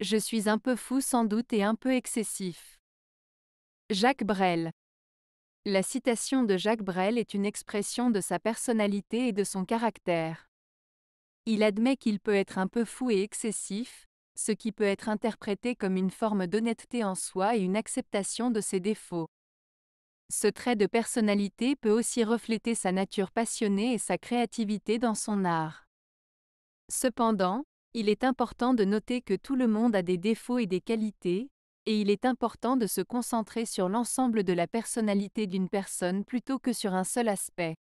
Je suis un peu fou sans doute et un peu excessif. Jacques Brel. La citation de Jacques Brel est une expression de sa personnalité et de son caractère. Il admet qu'il peut être un peu fou et excessif, ce qui peut être interprété comme une forme d'honnêteté en soi et une acceptation de ses défauts. Ce trait de personnalité peut aussi refléter sa nature passionnée et sa créativité dans son art. Cependant, il est important de noter que tout le monde a des défauts et des qualités, et il est important de se concentrer sur l'ensemble de la personnalité d'une personne plutôt que sur un seul aspect.